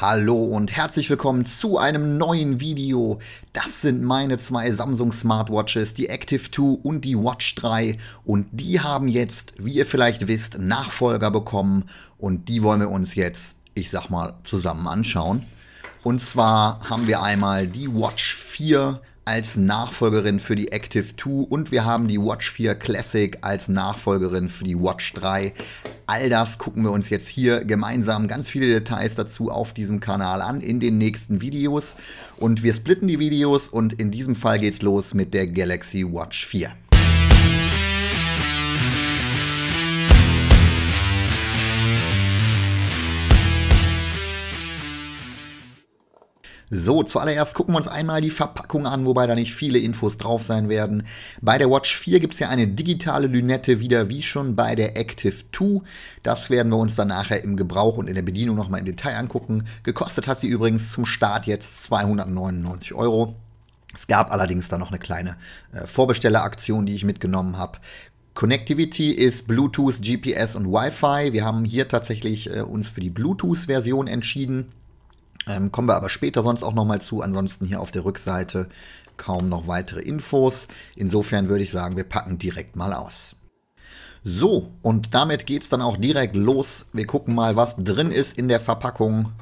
Hallo und herzlich willkommen zu einem neuen Video. Das sind meine zwei Samsung Smartwatches, die Active 2 und die Watch 3 und die haben jetzt, wie ihr vielleicht wisst, Nachfolger bekommen und die wollen wir uns jetzt, ich sag mal, zusammen anschauen. Und zwar haben wir einmal die Watch 4 als Nachfolgerin für die Active 2 und wir haben die Watch 4 Classic als Nachfolgerin für die Watch 3. All das gucken wir uns jetzt hier gemeinsam ganz viele Details dazu auf diesem Kanal an in den nächsten Videos. Und wir splitten die Videos und in diesem Fall geht's los mit der Galaxy Watch 4. So, zuallererst gucken wir uns einmal die Verpackung an, wobei da nicht viele Infos drauf sein werden. Bei der Watch 4 gibt es ja eine digitale Lünette wieder, wie schon bei der Active 2. Das werden wir uns dann nachher im Gebrauch und in der Bedienung nochmal im Detail angucken. Gekostet hat sie übrigens zum Start jetzt 299 Euro. Es gab allerdings dann noch eine kleine äh, Vorbestelleraktion, die ich mitgenommen habe. Connectivity ist Bluetooth, GPS und Wi-Fi. Wir haben hier tatsächlich äh, uns für die Bluetooth-Version entschieden. Ähm, kommen wir aber später sonst auch nochmal zu. Ansonsten hier auf der Rückseite kaum noch weitere Infos. Insofern würde ich sagen, wir packen direkt mal aus. So, und damit geht es dann auch direkt los. Wir gucken mal, was drin ist in der Verpackung.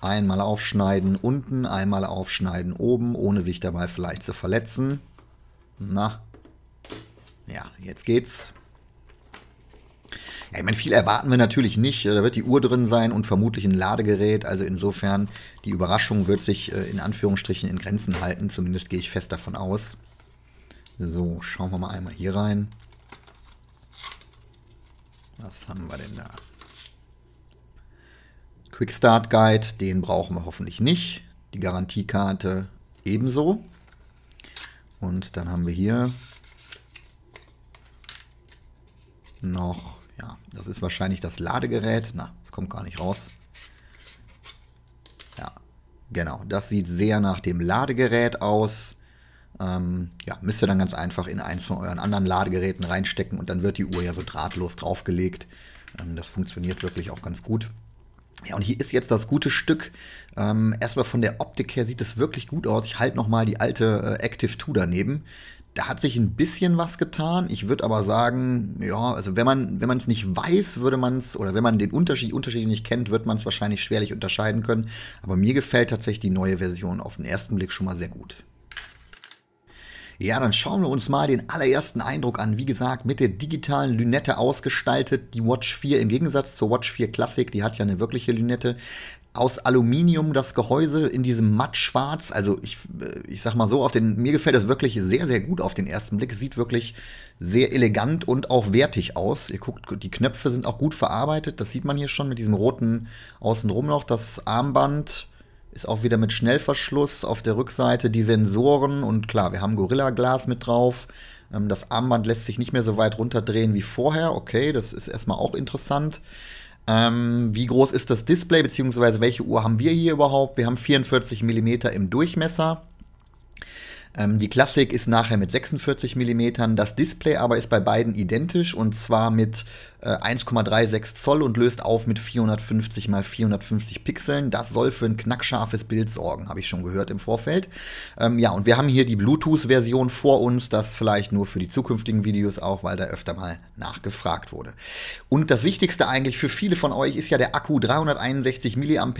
Einmal aufschneiden unten, einmal aufschneiden oben, ohne sich dabei vielleicht zu verletzen. Na, ja, jetzt geht's. Ja, ich meine, viel erwarten wir natürlich nicht. Da wird die Uhr drin sein und vermutlich ein Ladegerät. Also insofern, die Überraschung wird sich äh, in Anführungsstrichen in Grenzen halten. Zumindest gehe ich fest davon aus. So, schauen wir mal einmal hier rein. Was haben wir denn da? Quick Start Guide, den brauchen wir hoffentlich nicht. Die Garantiekarte ebenso. Und dann haben wir hier noch ja, das ist wahrscheinlich das Ladegerät. Na, es kommt gar nicht raus. Ja, genau. Das sieht sehr nach dem Ladegerät aus. Ähm, ja, müsst ihr dann ganz einfach in eins von euren anderen Ladegeräten reinstecken und dann wird die Uhr ja so drahtlos draufgelegt. Ähm, das funktioniert wirklich auch ganz gut. Ja, und hier ist jetzt das gute Stück. Ähm, erstmal von der Optik her sieht es wirklich gut aus. Ich halte nochmal die alte äh, Active 2 daneben. Da hat sich ein bisschen was getan. Ich würde aber sagen, ja, also wenn man wenn man es nicht weiß, würde man es oder wenn man den Unterschied Unterschiede nicht kennt, wird man es wahrscheinlich schwerlich unterscheiden können. Aber mir gefällt tatsächlich die neue Version auf den ersten Blick schon mal sehr gut. Ja, dann schauen wir uns mal den allerersten Eindruck an. Wie gesagt, mit der digitalen Lünette ausgestaltet. Die Watch 4 im Gegensatz zur Watch 4 Classic, die hat ja eine wirkliche Lünette aus Aluminium das Gehäuse in diesem mattschwarz. Also ich, äh, ich sag mal so, auf den, mir gefällt das wirklich sehr, sehr gut auf den ersten Blick. sieht wirklich sehr elegant und auch wertig aus. Ihr guckt, die Knöpfe sind auch gut verarbeitet. Das sieht man hier schon mit diesem roten Außenrum noch. Das Armband ist auch wieder mit Schnellverschluss auf der Rückseite. Die Sensoren und klar, wir haben Gorilla-Glas mit drauf. Ähm, das Armband lässt sich nicht mehr so weit runterdrehen wie vorher. Okay, das ist erstmal auch interessant. Ähm, wie groß ist das Display, beziehungsweise welche Uhr haben wir hier überhaupt? Wir haben 44 mm im Durchmesser. Ähm, die Klassik ist nachher mit 46 mm, das Display aber ist bei beiden identisch und zwar mit äh, 1,36 Zoll und löst auf mit 450 x 450 Pixeln. Das soll für ein knackscharfes Bild sorgen, habe ich schon gehört im Vorfeld. Ähm, ja, und wir haben hier die Bluetooth-Version vor uns, das vielleicht nur für die zukünftigen Videos auch, weil da öfter mal nachgefragt wurde. Und das Wichtigste eigentlich für viele von euch ist ja der Akku 361 mAh.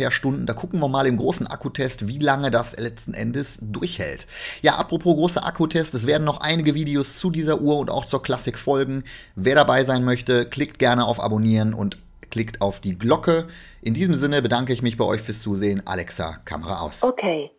Da gucken wir mal im großen Akkutest, wie lange das letzten Endes durchhält. Ja, apropos großer Akkutest, es werden noch einige Videos zu dieser Uhr und auch zur Klassik folgen. Wer dabei sein möchte, klickt gerne auf Abonnieren und klickt auf die Glocke. In diesem Sinne bedanke ich mich bei euch fürs Zusehen. Alexa, Kamera aus. Okay.